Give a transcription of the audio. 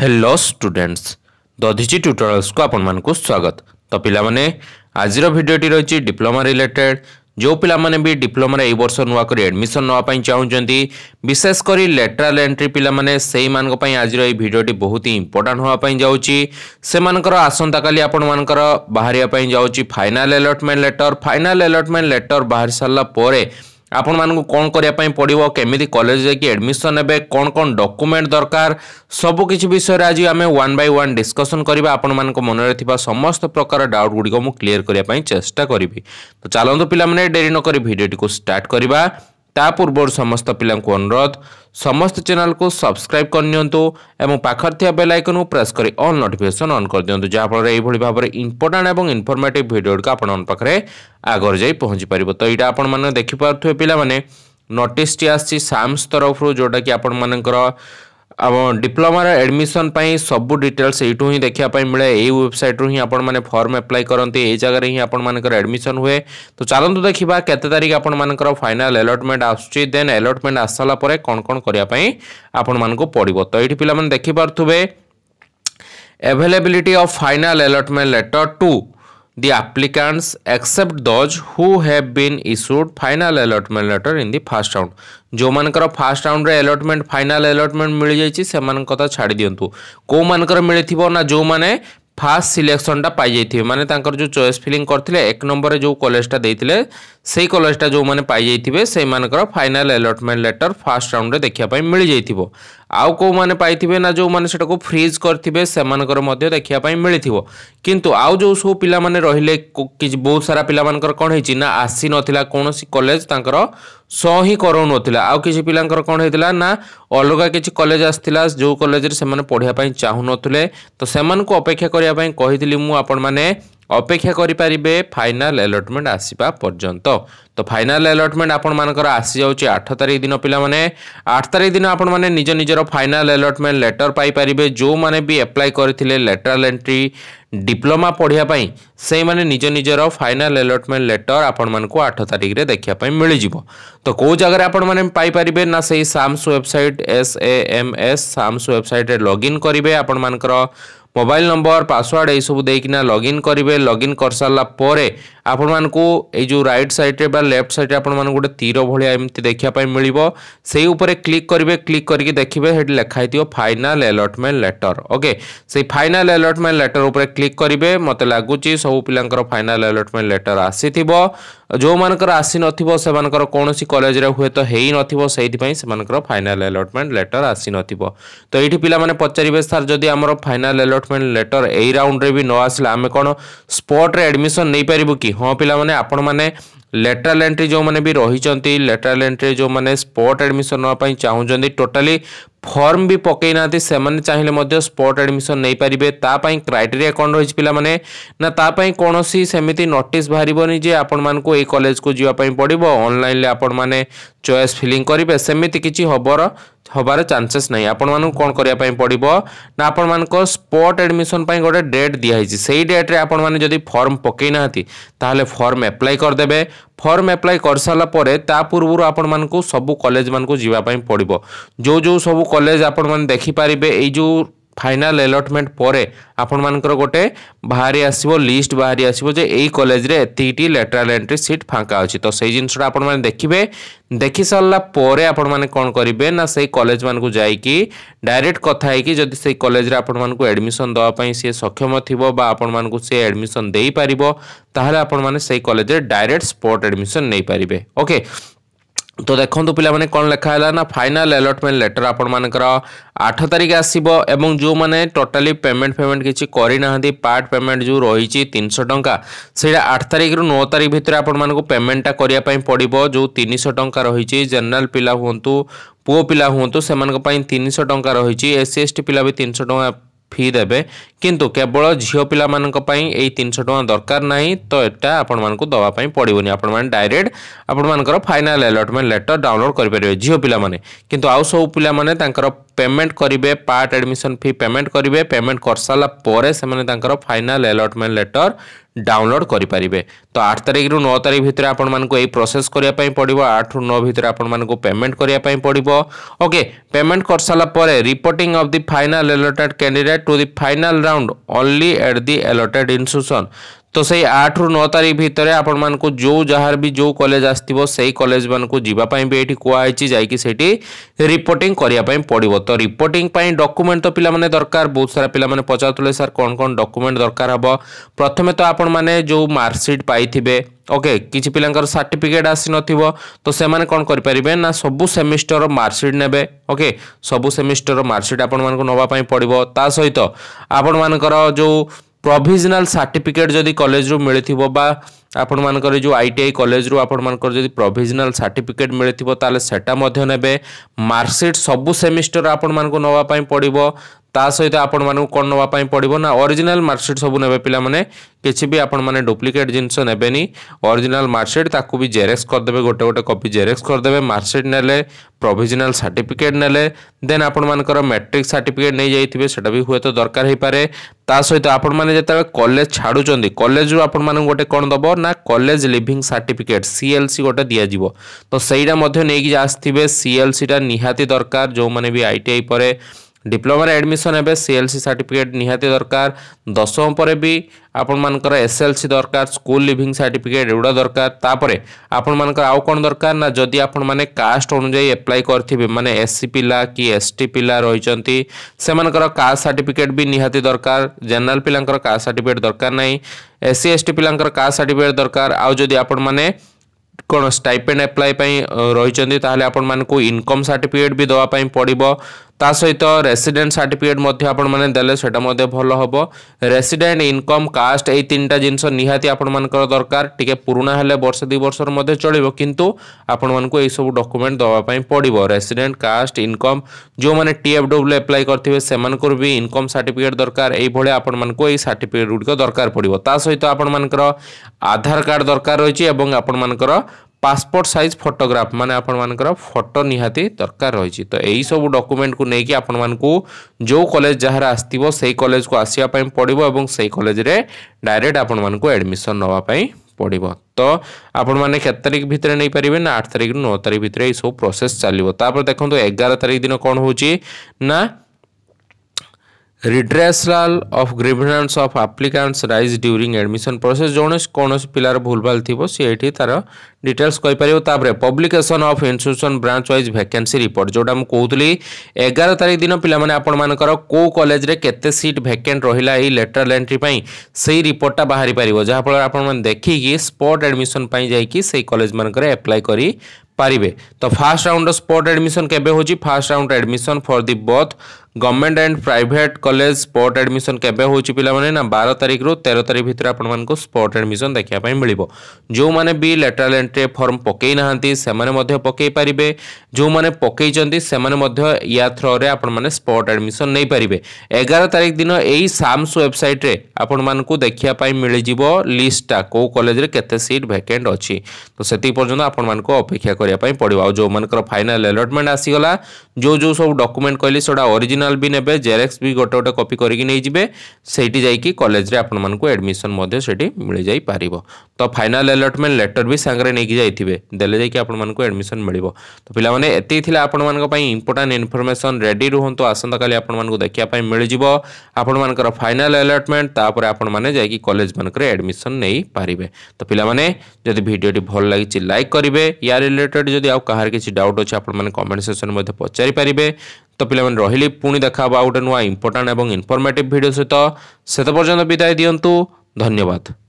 hello students the धिजी tutorials को ଆପଣମାନଙ୍କୁ ସ୍ୱାଗତ ତ ପିଲାମାନେ ଆଜିର ଭିଡ଼ିଓଟି ରହିଛି ଡିପ୍ଲୋମା ରିଲେଟେଡ୍ ଯେଉଁ ପିଲାମାନେ ବି ଡିପ୍ଲୋମାରେ ଏଇ ବର୍ଷ ନୂଆ କରି ଆଡ଼ମିସନ୍ ନେବା ପାଇଁ ଚାହୁଁଛନ୍ତି ବିଶେଷ କରି ଲେଟରାଲ୍ ଏଣ୍ଟ୍ରି ପିଲାମାନେ ସେଇମାନଙ୍କ ପାଇଁ ଆଜିର ଏହି ଭିଡ଼ିଓଟି ବହୁତ ହିଁ ଇମ୍ପୋର୍ଟାଣ୍ଟ ହେବା ପାଇଁ ଯାଉଛି ସେମାନଙ୍କର ଆସନ୍ତାକାଲି ଆପଣମାନଙ୍କର ବାହାରିବା ପାଇଁ ଯାଉଛି final allotment letter final allotment letter ବାହାରି ସାରିଲା ପରେ ଆପଣମାନଙ୍କୁ କ'ଣ କରିବା ପାଇଁ ପଡ଼ିବ କେମିତି କଲେଜ ଯାଇକି ଆଡ଼ମିସନ୍ ନେବେ କ'ଣ କ'ଣ ଡକୁମେଣ୍ଟ ଦରକାର ସବୁକିଛି ବିଷୟରେ ଆଜି ଆମେ ୱାନ୍ ବାଇ ୱାନ୍ ଡିସ୍କସନ୍ କରିବା ଆପଣମାନଙ୍କ ମନରେ ଥିବା ସମସ୍ତ ପ୍ରକାର ଡାଉଟ୍ ଗୁଡ଼ିକ ମୁଁ କ୍ଲିୟର କରିବା ପାଇଁ ଚେଷ୍ଟା କରିବି ତ ଚାଲନ୍ତୁ ପିଲାମାନେ ଡେରି ନକରି ଭିଡ଼ିଓଟିକୁ ଷ୍ଟାର୍ଟ କରିବା ତା ପୂର୍ବରୁ ସମସ୍ତ ପିଲାଙ୍କୁ ଅନୁରୋଧ ସମସ୍ତ ଚ୍ୟାନେଲକୁ ସବସ୍କ୍ରାଇବ୍ କରିନିଅନ୍ତୁ ଏବଂ ପାଖରେ ଥିବା ବେଲ୍ ଆଇକନ୍କୁ ପ୍ରେସ୍ କରି ଅଲ୍ ନୋଟିଫିକେସନ୍ ଅନ୍ କରିଦିଅନ୍ତୁ ଯାହାଫଳରେ ଏଇଭଳି ଭାବରେ ଇମ୍ପୋର୍ଟାଣ୍ଟ ଏବଂ ଇନଫର୍ମେଟିଭ୍ ଭିଡ଼ିଓଗୁଡ଼ିକ ଆପଣଙ୍କ ପାଖରେ ଆଗରେ ଯାଇ ପହଞ୍ଚିପାରିବ ତ ଏଇଟା ଆପଣମାନେ ଦେଖିପାରୁଥିବେ ପିଲାମାନେ ନୋଟିସ୍ଟି ଆସିଛି ସାମ୍ସ ତରଫରୁ ଯେଉଁଟାକି ଆପଣମାନଙ୍କର ଆମ ଡିପ୍ଲୋମାର ଆଡ଼ମିସନ୍ ପାଇଁ ସବୁ ଡିଟେଲ୍ସ ଏଇଠୁ ହିଁ ଦେଖିବା ପାଇଁ ମିଳେ ଏଇ ୱେବସାଇଟ୍ରୁ ହିଁ ଆପଣମାନେ ଫର୍ମ ଆପ୍ଲାଏ କରନ୍ତି ଏଇ ଜାଗାରେ ହିଁ ଆପଣମାନଙ୍କର ଆଡ଼ମିସନ୍ ହୁଏ ତ ଚାଲନ୍ତୁ ଦେଖିବା କେତେ ତାରିଖ ଆପଣମାନଙ୍କର ଫାଇନାଲ୍ ଆଲଟମେଣ୍ଟ ଆସୁଛି ଦେନ୍ ଆଲଟମେଣ୍ଟ ଆସିସାରିଲା ପରେ କ'ଣ କ'ଣ କରିବା ପାଇଁ ଆପଣମାନଙ୍କୁ ପଡ଼ିବ ତ ଏଇଠି ପିଲାମାନେ ଦେଖିପାରୁଥିବେ availability of final allotment letter to the applicants except those who have been issued final allotment letter in the first round ଯେଉଁମାନଙ୍କର ଫାର୍ଷ୍ଟ ରାଉଣ୍ଡରେ ଆଲଟମେଣ୍ଟ ଫାଇନାଲ୍ ଆଲଟମେଣ୍ଟ ମିଳିଯାଇଛି ସେମାନଙ୍କ କଥା ଛାଡ଼ି ଦିଅନ୍ତୁ କେଉଁମାନଙ୍କର ମିଳିଥିବ ନା ଯେଉଁମାନେ ফার্স্ট সিলেকশনটা পাইযাই মানে তাঁর যে চয়েস ফিলিং করলে এক নম্বরে যে কলেজটা দিয়ে সেই কলেজটা যে পাইযাই সেই ফাইনাল এলটমেন্ট লেটর ফার্স্ট রাউন্ডে দেখা মিলিযাই আউ কেউ মানে পাইবে না যে সেটা ফ্রিজ করবে সে দেখা মিলিথিব কিন্তু আউ যে সব পিলা মানে রহলে বহু সারা পিলা কম হয়েছি না আসি নথিলা কোণী কলেজ তাঁর ସହ ହିଁ କରାଉନଥିଲା ଆଉ କିଛି ପିଲାଙ୍କର କ'ଣ ହେଇଥିଲା ନା ଅଲଗା କିଛି କଲେଜ ଆସିଥିଲା ଯେଉଁ କଲେଜରେ ସେମାନେ ପଢ଼ିବା ପାଇଁ ଚାହୁଁନଥିଲେ ତ ସେମାନଙ୍କୁ ଅପେକ୍ଷା କରିବା ପାଇଁ କହିଥିଲି ମୁଁ ଆପଣମାନେ ଅପେକ୍ଷା କରିପାରିବେ ଫାଇନାଲ୍ ଆଲଟମେଣ୍ଟ ଆସିବା ପର୍ଯ୍ୟନ୍ତ ତ ଫାଇନାଲ୍ ଆଲଟମେଣ୍ଟ ଆପଣମାନଙ୍କର ଆସିଯାଉଛି ଆଠ ତାରିଖ ଦିନ ପିଲାମାନେ ଆଠ ତାରିଖ ଦିନ ଆପଣମାନେ ନିଜ ନିଜର ଫାଇନାଲ୍ ଆଲଟମେଣ୍ଟ ଲେଟର୍ ପାଇପାରିବେ ଯେଉଁମାନେ ବି ଆପ୍ଲାଏ କରିଥିଲେ ଲେଟରାଲ୍ ଏଣ୍ଟ୍ରି ডিপ্লোমা পড়িয়া পাই সেইমানে নিজ নিজের ফাইনাল এলটমেন্ট লেটর আপনার আঠ তারিখে দেখা মিলিযোগ তো কেউ জায়গায় আপনার পাইপারে না সেই SAMS website S A M S SAMS ওয়েবসাইটে লগ ইন করবে আপনার মোবাইল নম্বর পাসওয়ার্ড এইসব দিয়ে লগইন করবে লগইন করসারা পরে ଆପଣମାନଙ୍କୁ ଏଇ ଯେଉଁ ରାଇଟ୍ ସାଇଡ଼୍ରେ ବା ଲେଫ୍ଟ ସାଇଡ଼୍ରେ ଆପଣମାନଙ୍କୁ ଗୋଟେ ତୀର ଭଳିଆ ଏମିତି ଦେଖିବା ପାଇଁ ମିଳିବ ସେଇ ଉପରେ କ୍ଲିକ୍ କରିବେ କ୍ଲିକ୍ କରିକି ଦେଖିବେ ସେଠି ଲେଖା ହେଇଥିବ ଫାଇନାଲ୍ ଆଲଟମେଣ୍ଟ ଲେଟର୍ ଓକେ ସେଇ ଫାଇନାଲ୍ ଆଲଟମେଣ୍ଟ ଲେଟର୍ ଉପରେ କ୍ଲିକ୍ କରିବେ ମୋତେ ଲାଗୁଛି ସବୁ ପିଲାଙ୍କର ଫାଇନାଲ୍ ଆଲଟମେଣ୍ଟ ଲେଟର୍ ଆସିଥିବ ଯେଉଁମାନଙ୍କର ଆସିନଥିବ ସେମାନଙ୍କର କୌଣସି କଲେଜରେ ହୁଏତ ହେଇନଥିବ ସେଇଥିପାଇଁ ସେମାନଙ୍କର ଫାଇନାଲ୍ ଆଲଟମେଣ୍ଟ ଲେଟର୍ ଆସିନଥିବ ତ ଏଇଠି ପିଲାମାନେ ପଚାରିବେ ସାର୍ ଯଦି ଆମର ଫାଇନାଲ୍ ଆଲଟମେଣ୍ଟ ଲେଟର୍ ଏଇ ରାଉଣ୍ଡରେ ବି ନ ଆସିଲା ଆମେ କ'ଣ ସ୍ପଟ୍ରେ ଆଡ଼ମିସନ୍ ନେଇପାରିବୁ କି ହଁ ପିଲାମାନେ ଆପଣମାନେ ଲେଟରାଲ ଏଣ୍ଟ୍ରି ଯେଉଁମାନେ ବି ରହିଛନ୍ତି ଲେଟରାଲ ଏଣ୍ଟ୍ରି ଯେଉଁମାନେ ସ୍ପଟ୍ ଆଡ଼ମିସନ୍ ନେବା ପାଇଁ ଚାହୁଁଛନ୍ତି ଟୋଟାଲି ফর্ম বি পকাই না সেমানে চাইলে মধ্যে স্পট আডমিশন নেই পারিবে তা পাই ক্রাইটেরিয়া কোন রয়েছে পিলামানে না তা পাই কোনসি সেমিতি নোটিস বাহিবনি যে আপন মানকু এই কলেজ কু যিবা পাই পড়িব অনলাইন লে আপন মানে চয়েস ফিলিং করিবে সেমিতি কিছু হবর হবার চান্সেস নাই আপন মানুষ কোন করিয়া পাই পড়িব না আপন মানক স্পট আডমিশন পাই গোটে ডেট দিয়া হইছি সেই ডেট রে আপন মানে যদি ফর্ম পকাই না তাহলে ফর্ম এপ্লাই কর দেবে ଫର୍ମ ଆପ୍ଲାଏ କରିସାରିଲା ପରେ ତା ପୂର୍ବରୁ ଆପଣମାନଙ୍କୁ ସବୁ କଲେଜମାନଙ୍କୁ ଯିବା ପାଇଁ ପଡ଼ିବ ଯେଉଁ ଯେଉଁ ସବୁ କଲେଜ ଆପଣମାନେ ଦେଖିପାରିବେ ଏଇ ଯେଉଁ ফাইনাল এলটমেন্ট পরে ଆପଣମାନଙ୍କର ଗୋଟେ ବାହାରି ଆସିବ ଲିଷ୍ଟ ବାହାରି ଆସିବ ଯେ ଏଇ କଲେଜରେ ଏତିକିଟି ଲେଟରାଲ୍ ଏଣ୍ଟ୍ରି ସିଟ୍ ଫାଙ୍କା ଅଛି ତ ସେଇ ଜିନିଷଟା ଆପଣମାନେ ଦେଖିବେ ଦେଖି ସାରିଲା ପରେ ଆପଣମାନେ କ'ଣ କରିବେ ନା ସେଇ କଲେଜମାନଙ୍କୁ ଯାଇକି ଡାଇରେକ୍ଟ କଥା ହେଇକି ଯଦି ସେଇ କଲେଜରେ ଆପଣମାନଙ୍କୁ ଆଡ଼ମିସନ୍ ଦେବା ପାଇଁ ସିଏ ସକ୍ଷମ ଥିବ ବା ଆପଣମାନଙ୍କୁ ସିଏ ଆଡ଼ମିସନ୍ ଦେଇପାରିବ ତାହେଲେ ଆପଣମାନେ ସେଇ କଲେଜରେ ଡାଇରେକ୍ଟ ସ୍ପଟ୍ ଆଡ଼ମିସନ୍ ନେଇପାରିବେ ଓକେ তো দেখুন পিলামানে কোণ লেখা হল না ফাইনাল আলটমেন্ট লেটর আপনার আঠ তারিখ আসব এবং যে টোটালি পেমেন্ট ফেমেন্ট কিছু করে না পার্ট পেমেন্ট যে রয়েছে তিনশো টঙ্কা সেটা আট তারিখ রু ন তারিখ ভিতরে আপনার পেমেন্টটা করা পড়ব যে তিনশো টঙ্কা রয়েছে জেনারেল পিলা হুম পুয়া পিলা হুম সে তিনশো টঙ্কা রয়েছে এসসি এসটি পিলা বি তিনশো টঙ্কা ଫି ଦେବେ କିନ୍ତୁ କେବଳ ଝିଅ ପିଲାମାନଙ୍କ ପାଇଁ ଏଇ ତିନିଶହ ଟଙ୍କା ଦରକାର ନାହିଁ ତ ଏଟା ଆପଣମାନଙ୍କୁ ଦେବା ପାଇଁ ପଡ଼ିବନି ଆପଣମାନେ ଡାଇରେକ୍ଟ ଆପଣମାନଙ୍କର ଫାଇନାଲ୍ ଆଲଟମେଣ୍ଟ ଲେଟର୍ ଡାଉନଲୋଡ଼ କରିପାରିବେ ଝିଅ ପିଲାମାନେ କିନ୍ତୁ ଆଉ ସବୁ ପିଲାମାନେ ତାଙ୍କର পেমেন্ট করবে পার্ট আডমিশন ফি পেমেন্ট করবে পেমেন্ট করসারা পরে সে ফাইনাল এলটমেন্ট লেটর ডাউনলোড করে তো আট তারিখ রু ন তারিখ ভিতরে আপনার এই প্রোসেস করা পড়ব আট রু ন ভিতরে আপনার পেমেন্ট করা পড়ব ওকে পেমেন্ট করসারা পরে reporting of the final allotted candidate to the final round only at the allotted institution তো সেই আঠরু ন তারিখ ভিতরে ଆପଣମାନଙ୍କୁ ଯେଉଁ ଯାହାର ବି ଯେଉଁ କଲେଜ ଆସିଥିବ ସେଇ କଲେଜମାନଙ୍କୁ ଯିବା ପାଇଁ ବି ଏଇଠି କୁହାହେଇଛି ଯାଇକି ସେଇଠି ରିପୋର୍ଟିଂ କରିବା ପାଇଁ ପଡ଼ିବ ତ ରିପୋର୍ଟିଂ ପାଇଁ ଡକୁମେଣ୍ଟ ତ ପିଲାମାନେ ଦରକାର ବହୁତ ସାରା ପିଲାମାନେ ପଚାରୁଥିଲେ ସାର୍ କ'ଣ କ'ଣ ଡକୁମେଣ୍ଟ ଦରକାର ହେବ ପ୍ରଥମେ ତ ଆପଣମାନେ ଯେଉଁ ମାର୍କସିଟ୍ ପାଇଥିବେ ଓକେ କିଛି ପିଲାଙ୍କର ସାର୍ଟିଫିକେଟ୍ ଆସିନଥିବ ତ ସେମାନେ କ'ଣ କରିପାରିବେ ନା ସବୁ ସେମିଷ୍ଟରର ମାର୍କସିଟ୍ ନେବେ ଓକେ ସବୁ ସେମିଷ୍ଟରର ମାର୍କସିଟ୍ ଆପଣମାନଙ୍କୁ ନେବା ପାଇଁ ପଡ଼ିବ ତା ସହିତ ଆପଣମାନଙ୍କର ଯେଉଁ ପ୍ରୋଭିଜନାଲ୍ ସାର୍ଟିଫିକେଟ୍ ଯଦି କଲେଜରୁ ମିଳିଥିବ ବା ଆପଣମାନଙ୍କର ଯେଉଁ ଆଇ ଟି ଆଇ କଲେଜରୁ ଆପଣମାନଙ୍କର ଯଦି ପ୍ରୋଭିଜନାଲ୍ ସାର୍ଟିଫିକେଟ୍ ମିଳିଥିବ ତାହେଲେ ସେଟା ମଧ୍ୟ ନେବେ ମାର୍କସିଟ୍ ସବୁ ସେମିଷ୍ଟର ଆପଣମାନଙ୍କୁ ନେବା ପାଇଁ ପଡ଼ିବ ତା ସହିତ ଆପଣମାନଙ୍କୁ କ'ଣ ନେବା ପାଇଁ ପଡ଼ିବ ନା ଅରିଜିନାଲ୍ ମାର୍କସିଟ୍ ସବୁ ନେବେ ପିଲାମାନେ କିଛି ବି ଆପଣମାନେ ଡୁପ୍ଲିକେଟ୍ ଜିନିଷ ନେବେନି ଅରିଜିନାଲ୍ ମାର୍କସିଟ୍ ତାକୁ ବି ଜେରେକ୍ସ କରିଦେବେ ଗୋଟେ ଗୋଟେ କପି ଜେରେକ୍ସ କରିଦେବେ ମାର୍କସିଟ୍ ନେଲେ ପ୍ରୋଭିଜନାଲ୍ ସାର୍ଟିଫିକେଟ୍ ନେଲେ ଦେନ୍ ଆପଣମାନଙ୍କର ମେଟ୍ରିକ୍ ସାର୍ଟିଫିକେଟ୍ ନେଇଯାଇଥିବେ ସେଟା ବି ହୁଏତ ଦରକାର ହୋଇପାରେ ତା ସହିତ ଆପଣମାନେ ଯେତେବେଳେ କଲେଜ ଛାଡ଼ୁଛନ୍ତି କଲେଜରୁ ଆପଣମାନଙ୍କୁ ଗୋଟେ କ'ଣ ଦେବ ନା କଲେଜ ଲିଭିଂ ସାର୍ଟିଫିକେଟ୍ ସିଏଲ୍ସି ଗୋଟେ ଦିଆଯିବ ତ ସେଇଟା ମଧ୍ୟ ନେଇକି ଆସିଥିବେ ସିଏଲ୍ସିଟା ନିହାତି ଦରକାର ଯେଉଁମାନେ ବି ଆଇ ଟି ଆଇ ପରେ डिप्लोम एडमिशन एवं सी एल सी सार्टिफिकेट निहाती दरकार दशम पर भी आपण मर एस एल सी दरकार स्कूल लिविंग सार्टिफिकेट एगुड़ा दरकार तापर आपण मैं आउ कौन दरकार ना जदि आपने कास्ट अनुजाई एप्लाय करेंगे मानने एस सी पिला कि एस टी पिला रही से कास्ट सार्टिफिकेट भी निहाती दरकार जेनेल पिला कास्ट सार्टिफिकेट दरकार नहीं एस सी एस टी पिला कास्ट सार्टिफिकेट दरकार आदि आपण मैंने कौन स्टाइपेड एप्लाई रही आपण मानक इनकम सार्टिफिकेट भी दवापाई पड़ ତା ସହିତ ରେସିଡେଣ୍ଟ ସାର୍ଟିଫିକେଟ୍ ମଧ୍ୟ ଆପଣମାନେ ଦେଲେ ସେଇଟା ମଧ୍ୟ ଭଲ ହେବ ରେସିଡେଣ୍ଟ ଇନକମ୍ କାଷ୍ଟ ଏଇ ତିନିଟା ଜିନିଷ ନିହାତି ଆପଣମାନଙ୍କର ଦରକାର ଟିକେ ପୁରୁଣା ହେଲେ ବର୍ଷେ ଦୁଇ ବର୍ଷର ମଧ୍ୟ ଚଳିବ କିନ୍ତୁ ଆପଣମାନଙ୍କୁ ଏଇସବୁ ଡକୁମେଣ୍ଟ ଦେବା ପାଇଁ ପଡ଼ିବ ରେସିଡେଣ୍ଟ କାଷ୍ଟ ଇନକମ୍ ଯେଉଁମାନେ ଟିଏଫ୍ଡବ୍ଲ୍ୟୁ ଆପ୍ଲାଏ କରିଥିବେ ସେମାନଙ୍କର ବି ଇନକମ୍ ସାର୍ଟିଫିକେଟ୍ ଦରକାର ଏଇଭଳି ଆପଣମାନଙ୍କୁ ଏଇ ସାର୍ଟିଫିକେଟ୍ ଗୁଡ଼ିକ ଦରକାର ପଡ଼ିବ ତା ସହିତ ଆପଣମାନଙ୍କର ଆଧାର କାର୍ଡ଼ ଦରକାର ରହିଛି ଏବଂ ଆପଣମାନଙ୍କର ପାସପୋର୍ଟ ସାଇଜ୍ ଫଟୋଗ୍ରାଫ ମାନେ ଆପଣମାନଙ୍କର ଫଟୋ ନିହାତି ଦରକାର ରହିଛି ତ ଏହିସବୁ ଡକୁମେଣ୍ଟକୁ ନେଇକି ଆପଣମାନଙ୍କୁ ଯେଉଁ କଲେଜ ଯାହାର ଆସିଥିବ ସେଇ କଲେଜକୁ ଆସିବା ପାଇଁ ପଡ଼ିବ ଏବଂ ସେଇ କଲେଜରେ ଡାଇରେକ୍ଟ ଆପଣମାନଙ୍କୁ ଆଡ଼ମିସନ୍ ନେବା ପାଇଁ ପଡ଼ିବ ତ ଆପଣମାନେ କେତେ ତାରିଖ ଭିତରେ ନେଇପାରିବେ ନା ଆଠ ତାରିଖରୁ ନଅ ତାରିଖ ଭିତରେ ଏଇସବୁ ପ୍ରୋସେସ୍ ଚାଲିବ ତାପରେ ଦେଖନ୍ତୁ ଏଗାର ତାରିଖ ଦିନ କ'ଣ ହେଉଛି ନା redressal of grievance of applicants rise during admission process ଜଣେ କୌଣସି ପିଲାର ଭୁଲଭାଲ ଥିବ ସିଏ ଏଠି ତାର ଡିଟେଲ୍ସ କହିପାରିବ ତାପରେ publication of institution branch wise vacancy report ଯେଉଁଟା ମୁଁ କହୁଥିଲି ଏଗାର ତାରିଖ ଦିନ ପିଲାମାନେ ଆପଣମାନଙ୍କର କେଉଁ କଲେଜରେ କେତେ ସିଟ୍ ଭ୍ୟାକେଣ୍ଟ ରହିଲା ଏଇ ଲେଟରାଲ୍ ଏଣ୍ଟ୍ରି ପାଇଁ ସେଇ ରିପୋର୍ଟଟା ବାହାରି ପାରିବ ଯାହାଫଳରେ ଆପଣମାନେ ଦେଖିକି ସ୍ପଟ୍ ଆଡ଼ମିସନ୍ ପାଇଁ ଯାଇକି ସେଇ କଲେଜମାନଙ୍କରେ ଆପ୍ଲାଏ କରି পারিবে তো ফার্স্ট রাউন্ডর স্পট আডমিশন কেবে হচ্ছে first round admission for the both government and private college spot admission কেবে হচ্ছে পিলামানে না বার তারিখর তের তারিখ ভিতরে আপনার স্পট আডমিশন দেখা মিলব যে বি লেটারাল এন্ট্রি ফর্ম পকাই না সে পকাই পারিবে যে পকাই সে ইয়া থ্রে আপনার স্পট আডমিশন নেই পারিবে এগার তারিখ দিন এই সামস ওয়েবসাইট্রে আপনার দেখা মিলিযোগ লিষ্টটা কেউ কলেজের কেতে সিট ভ্যাকেন্ট অ তো সেটি পর্যন্ত আপনার অপেক্ষা କରିବା ପାଇଁ ପଡ଼ିବ ଆଉ ଯେଉଁମାନଙ୍କର ଫାଇନାଲ୍ ଆଲଟମେଣ୍ଟ ଆସିଗଲା ଯେଉଁ ଯେଉଁ ସବୁ ଡକୁମେଣ୍ଟ କହିଲି ସେଗୁଡ଼ା ଅରିଜିନାଲ୍ ବି ନେବେ ଜେରେକ୍ସ ବି ଗୋଟେ ଗୋଟେ କପି କରିକି ନେଇଯିବେ ସେଇଠି ଯାଇକି କଲେଜରେ ଆପଣମାନଙ୍କୁ ଆଡ଼ମିସନ୍ ମଧ୍ୟ ସେଠି ମିଳିଯାଇପାରିବ ତ ଫାଇନାଲ୍ ଆଲଟମେଣ୍ଟ ଲେଟର୍ ବି ସାଙ୍ଗରେ ନେଇକି ଯାଇଥିବେ ଦେଲେ ଯାଇକି ଆପଣମାନଙ୍କୁ ଆଡ଼ମିସନ୍ ମିଳିବ ତ ପିଲାମାନେ ଏତିକି ଥିଲା ଆପଣମାନଙ୍କ ପାଇଁ ଇମ୍ପୋର୍ଟାଣ୍ଟ ଇନଫର୍ମେସନ୍ ରେଡ଼ି ରୁହନ୍ତୁ ଆସନ୍ତାକାଲି ଆପଣମାନଙ୍କୁ ଦେଖିବା ପାଇଁ ମିଳିଯିବ ଆପଣମାନଙ୍କର ଫାଇନାଲ୍ ଆଲଟମେଣ୍ଟ ତାପରେ ଆପଣମାନେ ଯାଇକି କଲେଜମାନଙ୍କରେ ଆଡ଼ମିସନ୍ ନେଇପାରିବେ ତ ପିଲାମାନେ ଯଦି ଭିଡ଼ିଓଟି ଭଲ ଲାଗିଛି ଲାଇକ୍ କରିବେ ୟା ରିଲେଟେଡ଼ ରିଲେଟେଡ୍ ଯଦି ଆଉ କାହାର କିଛି ଡାଉଟ୍ ଅଛି ଆପଣମାନେ କମେଣ୍ଟ ସେକ୍ସନ୍ ମଧ୍ୟ ପଚାରିପାରିବେ ତ ପିଲାମାନେ ରହିଲି ପୁଣି ଦେଖା ହେବ ଆଉ ଗୋଟେ ନୂଆ ଇମ୍ପୋର୍ଟାଣ୍ଟ ଏବଂ ଇନଫର୍ମେଟିଭ୍ ଭିଡ଼ିଓ ସହିତ ସେତେ ପର୍ଯ୍ୟନ୍ତ ବିଦାୟ ଦିଅନ୍ତୁ ଧନ୍ୟବାଦ